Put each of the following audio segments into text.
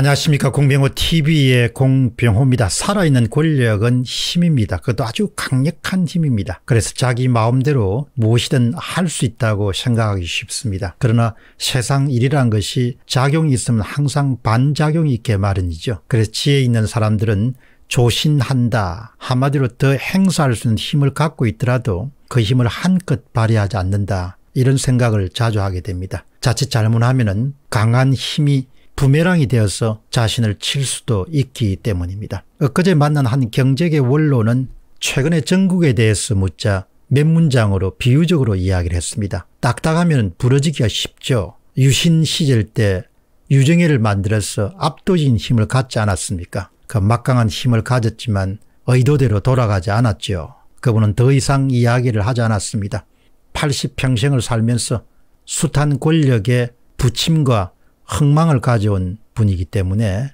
안녕하십니까 공병호 tv의 공병호입니다. 살아있는 권력은 힘입니다. 그것도 아주 강력한 힘입니다. 그래서 자기 마음대로 무엇이든 할 수 있다고 생각하기 쉽습니다. 그러나 세상 일이란 것이 작용이 있으면 항상 반작용이 있게 마련이죠. 그래서 지혜 있는 사람들은 조신한다 한마디로 더 행사할 수 있는 힘을 갖고 있더라도 그 힘을 한껏 발휘하지 않는다 이런 생각을 자주 하게 됩니다. 자칫 잘못하면 은 강한 힘이 부메랑이 되어서 자신을 칠 수도 있기 때문입니다. 엊그제 만난 한 경제계 원로는 최근에 전국에 대해서 묻자 몇 문장으로 비유적으로 이야기를 했습니다. 딱딱하면 부러지기가 쉽죠. 유신 시절 때 유정예를 만들어서 압도적인 힘을 갖지 않았습니까? 그 막강한 힘을 가졌지만 의도대로 돌아가지 않았지 그분은 더 이상 이야기를 하지 않았습니다. 80평생을 살면서 숱한 권력의 부침과 흥망을 가져온 분이기 때문에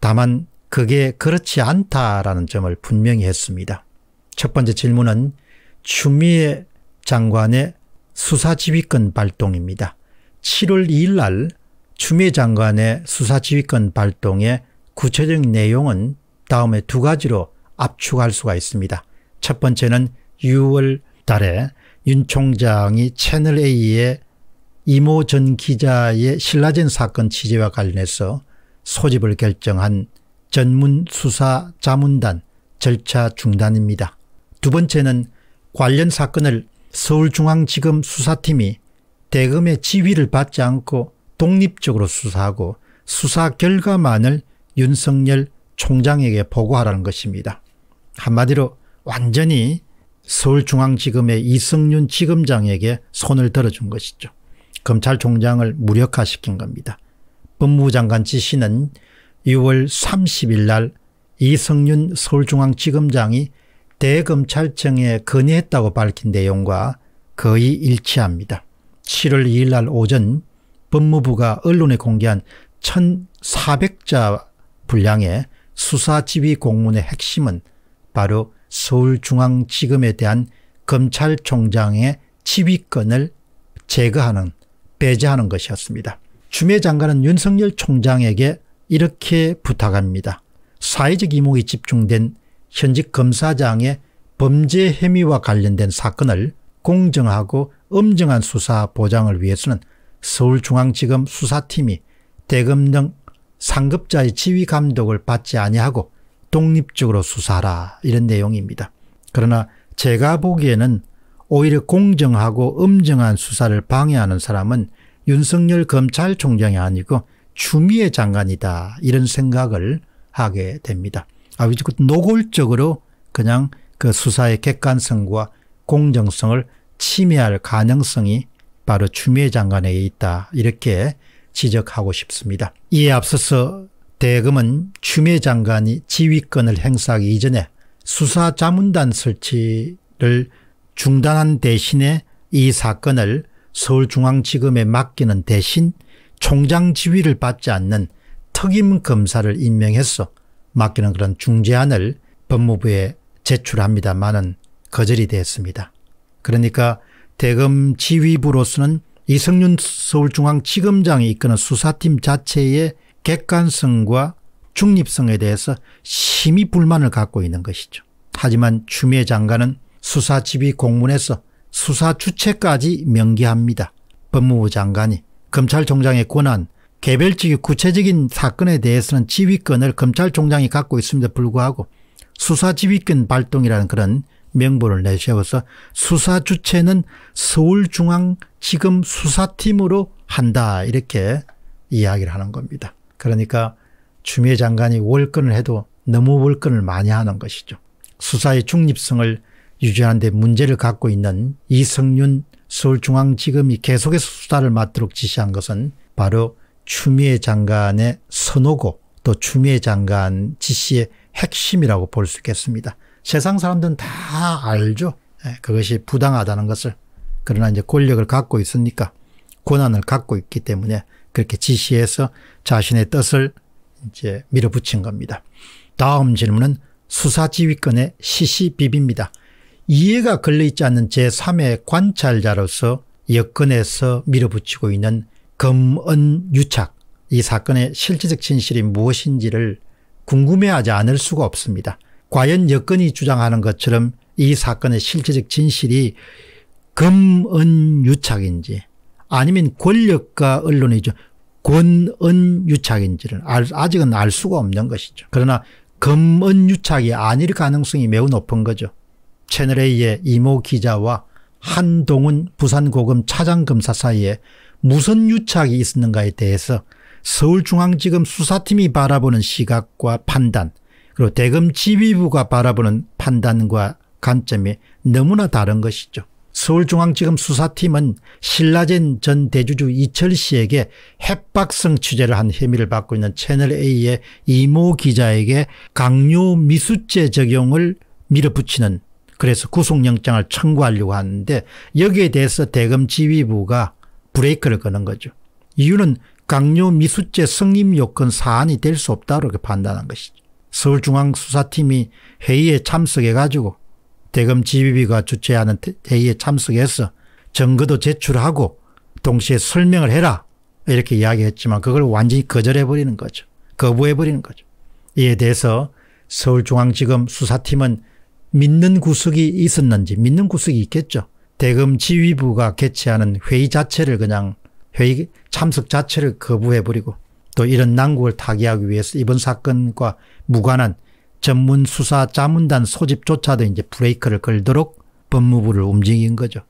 다만 그게 그렇지 않다라는 점을 분명히 했습니다. 첫 번째 질문은 추미애 장관의 수사지휘권 발동입니다. 7월 2일 날 추미애 장관의 수사지휘권 발동의 구체적인 내용은 다음에 두 가지로 압축할 수가 있습니다. 첫 번째는 6월 달에 윤 총장이 채널 a 에 이모 전 기자의 신라젠 사건 취재와 관련해서 소집을 결정한 전문 수사 자문단 절차 중단입니다. 두 번째는 관련 사건을 서울중앙지검 수사팀이 대검의 지휘를 받지 않고 독립적으로 수사하고 수사 결과만을 윤석열 총장에게 보고하라는 것입니다. 한마디로 완전히 서울중앙지검의 이승윤 지검장에게 손을 들어준 것이죠. 검찰총장을 무력화시킨 겁니다. 법무부 장관 지시는 6월 30일 날 이성윤 서울중앙지검장이 대검찰청에 건의했다고 밝힌 내용과 거의 일치합니다. 7월 2일 날 오전 법무부가 언론에 공개한 1,400자 분량의 수사지휘 공문의 핵심은 바로 서울중앙지검에 대한 검찰총장의 지휘권을 제거하는 배제하는 것이었습니다. 주미 장관은 윤석열 총장에게 이렇게 부탁합니다. 사회적 이목이 집중된 현직 검사장의 범죄 혐의와 관련된 사건을 공정하고 엄정한 수사 보장을 위해서는 서울중앙지검 수사팀이 대검 등 상급자의 지휘 감독을 받지 아니하고 독립적으로 수사하라 이런 내용입니다. 그러나 제가 보기에는 오히려 공정하고 엄정한 수사를 방해하는 사람은 윤석열 검찰총장이 아니고 추미애 장관이다 이런 생각을 하게 됩니다. 아주 노골적으로 그냥 그 수사의 객관성과 공정성을 침해할 가능성이 바로 추미애 장관에 있다 이렇게 지적하고 싶습니다. 이에 앞서서 대검은 추미애 장관이 지휘권을 행사하기 이전에 수사자문단 설치를 중단한 대신에 이 사건을 서울중앙지검에 맡기는 대신 총장 지휘를 받지 않는 특임 검사를 임명했어 맡기는 그런 중재안을 법무부에 제출합니다마는 거절이 됐습니다 그러니까 대검 지휘부로서는 이성윤 서울중앙지검장이 이끄는 수사팀 자체의 객관성과 중립성에 대해서 심히 불만을 갖고 있는 것이죠. 하지만 추미애 장관은 수사지휘 공문에서 수사 주체까지 명기합니다. 법무부 장관이 검찰총장의 권한 개별적인 구체적인 사건에 대해서는 지휘권을 검찰총장이 갖고 있음에도 불구하고 수사지휘권 발동이라는 그런 명분을 내세워서 수사 주체는 서울중앙지검 수사팀으로 한다 이렇게 이야기를 하는 겁니다. 그러니까 추미애 장관이 월권을 해도 너무 월권을 많이 하는 것이죠. 수사의 중립성을 유죄하는데 문제를 갖고 있는 이성윤 서울중앙지검이 계속해서 수사를 맡도록 지시한 것은 바로 추미애 장관의 선호고 또 추미애 장관 지시의 핵심이라고 볼 수 있겠습니다. 세상 사람들은 다 알죠. 예, 그것이 부당하다는 것을. 그러나 이제 권력을 갖고 있으니까 권한을 갖고 있기 때문에 그렇게 지시해서 자신의 뜻을 이제 밀어붙인 겁니다. 다음 질문은 수사지휘권의 c c b b 입니다 이해가 걸려있지 않는 제3의 관찰자로서 여건에서 밀어붙이고 있는 검은유착이 사건의 실질적 진실이 무엇인지를 궁금해하지 않을 수가 없습니다. 과연 여건이 주장하는 것처럼 이 사건의 실질적 진실이 검언유착인지 아니면 권력과 언론이죠. 권언유착인지를 아직은 알 수가 없는 것이죠. 그러나 검언유착이 아닐 가능성이 매우 높은 거죠. 채널A의 이모 기자와 한동훈 부산고금 차장검사 사이에 무슨 유착이 있었는가에 대해서 서울중앙지검 수사팀이 바라보는 시각과 판단 그리고 대검 지휘부가 바라보는 판단과 관점이 너무나 다른 것이죠. 서울중앙지검 수사팀은 신라젠 전 대주주 이철 씨에게 협박성 취재를 한 혐의를 받고 있는 채널A의 이모 기자에게 강요 미수죄 적용을 밀어붙이는 그래서 구속영장을 청구하려고 하는데 여기에 대해서 대검 지휘부가 브레이크를 거는 거죠. 이유는 강요 미수죄 성립 요건 사안이 될 수 없다고 판단한 것이죠. 서울중앙수사팀이 회의에 참석해 가지고 대검 지휘비가 주최하는 회의에 참석해서 증거도 제출하고 동시에 설명을 해라 이렇게 이야기했지만 그걸 완전히 거절해버리는 거죠. 거부해버리는 거죠. 이에 대해서 서울중앙지검 수사팀은 믿는 구석이 있었는지 믿는 구석이 있겠죠. 대검 지휘부가 개최하는 회의 자체를 그냥 회의 참석 자체를 거부해버리고 또 이런 난국을 타개하기 위해서 이번 사건과 무관한 전문 수사 자문단 소집조차도 이제 브레이크를 걸도록 법무부를 움직인 거죠.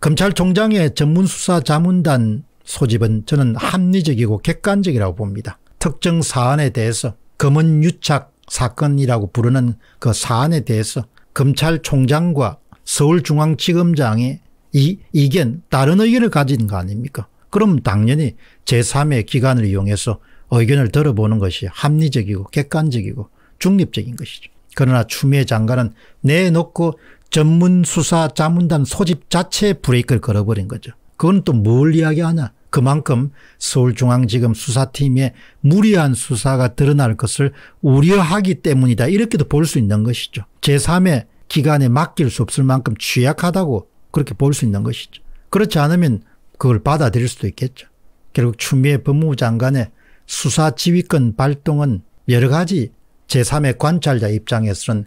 검찰총장의 전문 수사 자문단 소집은 저는 합리적이고 객관적이라고 봅니다. 특정 사안에 대해서 검은 유착 사건이라고 부르는 그 사안에 대해서 검찰총장과 서울중앙지검장의 이 이견 다른 의견을 가진 거 아닙니까 그럼 당연히 제3의 기관을 이용해서 의견을 들어보는 것이 합리적이고 객관적이고 중립적인 것이죠. 그러나 추미애 장관은 내놓고 전문수사 자문단 소집 자체에 브레이크를 걸어버린 거죠. 그건 또 뭘 이야기하냐. 그만큼 서울중앙지검 수사팀의 무리한 수사가 드러날 것을 우려하기 때문이다. 이렇게도 볼 수 있는 것이죠. 제3의 기관에 맡길 수 없을 만큼 취약하다고 그렇게 볼 수 있는 것이죠. 그렇지 않으면 그걸 받아들일 수도 있겠죠. 결국 추미애 법무부 장관의 수사 지휘권 발동은 여러 가지 제3의 관찰자 입장에서는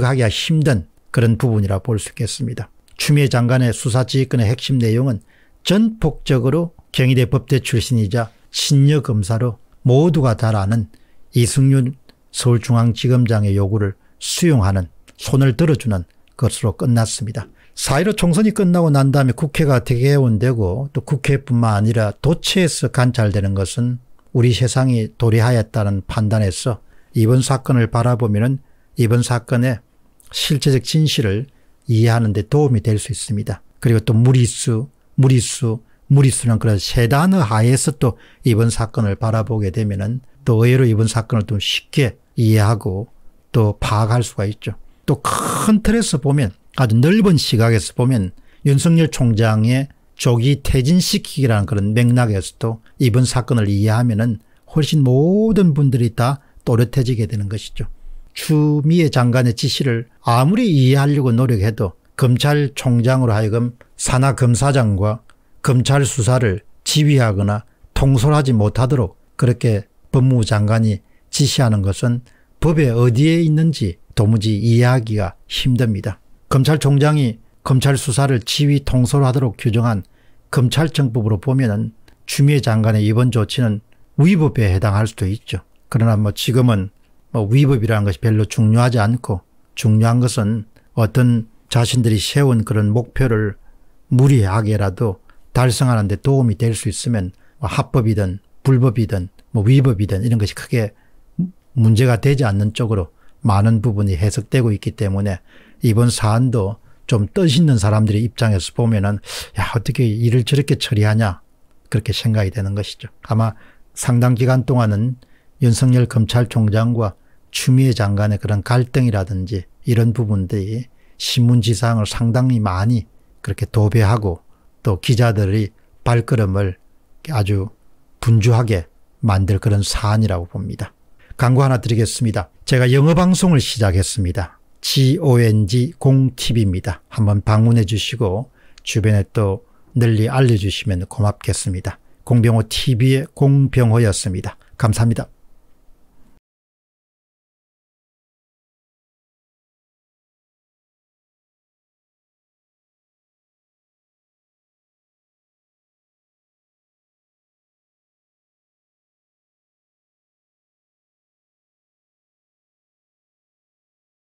납득하기가 힘든 그런 부분이라 볼 수 있겠습니다. 추미애 장관의 수사 지휘권의 핵심 내용은 전폭적으로 경희대 법대 출신이자 신여검사로 모두가 잘 아는 이승윤 서울중앙지검장의 요구를 수용하는 손을 들어주는 것으로 끝났습니다. 4.15 총선이 끝나고 난 다음에 국회가 대개원되고 또 국회뿐만 아니라 도체에서 관찰되는 것은 우리 세상이 도리하였다는 판단에서 이번 사건을 바라보면 이번 사건의 실체적 진실을 이해하는 데 도움이 될 수 있습니다. 그리고 또 무리수, 무리수, 무리수는 그런세 단어 하에서 또 이번 사건을 바라보게 되면은 또 의외로 이번 사건을 좀 쉽게 이해하고 또 파악할 수가 있죠. 또 큰 틀에서 보면 아주 넓은 시각에서 보면 윤석열 총장의 조기 퇴진시키기라는 그런 맥락에서도 이번 사건을 이해하면은 훨씬 모든 분들이 다 또렷해지게 되는 것이죠. 추미애 장관의 지시를 아무리 이해하려고 노력해도 검찰총장으로 하여금 산하검사장과 검찰 수사를 지휘하거나 통솔하지 못하도록 그렇게 법무부 장관이 지시하는 것은 법에 어디에 있는지 도무지 이해하기가 힘듭니다. 검찰총장이 검찰 수사를 지휘 통솔하도록 규정한 검찰청법으로 보면은 추미애 장관의 이번 조치는 위법에 해당할 수도 있죠. 그러나 뭐 지금은 뭐 위법이라는 것이 별로 중요하지 않고 중요한 것은 어떤 자신들이 세운 그런 목표를 무리하게라도 달성하는 데 도움이 될 수 있으면 뭐 합법이든 불법이든 뭐 위법이든 이런 것이 크게 문제가 되지 않는 쪽으로 많은 부분이 해석되고 있기 때문에 이번 사안도 좀 떠있는 사람들의 입장에서 보면은 야 어떻게 일을 저렇게 처리하냐 그렇게 생각이 되는 것이죠. 아마 상당 기간 동안은 윤석열 검찰총장과 추미애 장관의 그런 갈등이라든지 이런 부분들이 신문지상을 상당히 많이 그렇게 도배하고 또 기자들이 발걸음을 아주 분주하게 만들 그런 사안이라고 봅니다. 광고 하나 드리겠습니다. 제가 영어 방송을 시작했습니다. GONG 공TV입니다. 한번 방문해 주시고 주변에 또 널리 알려주시면 고맙겠습니다. 공병호 TV의 공병호였습니다. 감사합니다.